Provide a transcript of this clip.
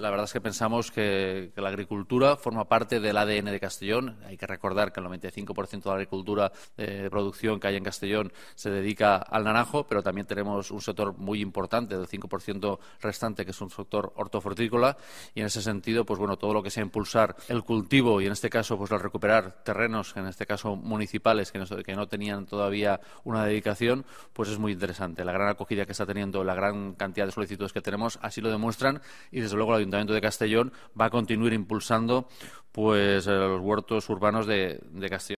la verdad es que pensamos que, la agricultura forma parte del ADN de Castellón. Hay que recordar que el 95% de la agricultura eh, de producción que hay en Castellón se dedica al naranjo, pero también tenemos un sector muy importante del 5% restante, que es un sector hortofrutícola. Y en ese sentido, pues bueno, todo lo que sea impulsar el cultivo y en este caso, pues recuperar terrenos, en este caso municipales, que no, que no tenían todavía una dedicación, pues es muy interesante. La gran acogida que está teniendo, la gran cantidad de solicitudes que tenemos, así lo demuestran y desde luego la Ayuntamiento de Castellón va a continuar impulsando pues eh, los huertos urbanos de, de Castellón.